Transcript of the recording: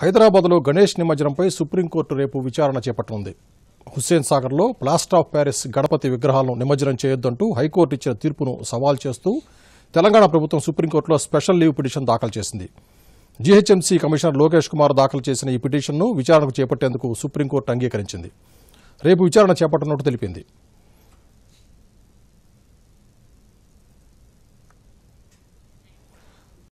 హైదరాబాద్లో గణేష్ నిమజ్జనంపై సుప్రీంకోర్టు రేపు విచారణ చేపట్టనుంది హుస్సేన్ సాగర్లో ప్లాస్టర్ ఆఫ్ ప్యారిస్ గణపతి విగ్రహాలను నిమజ్జనం చేయొద్దంటూ హైకోర్టు ఇచ్చిన తీర్పును సవాల్ చేస్తూ తెలంగాణ ప్రభుత్వం సుప్రీంకోర్టులో స్పెషల్ లీవ్ పిటిషన్ దాఖలు చేసింది జీహెచ్ఎంసీ కమిషనర్ లోకేష్ కుమార్ దాఖలు చేసిన ఈ పిటిషన్ను విచారణకు చేపట్టేందుకు సుప్రీంకోర్టు అంగీకరించింది రేపు విచారణ చేపట్టనున్నట్టు తెలిపింది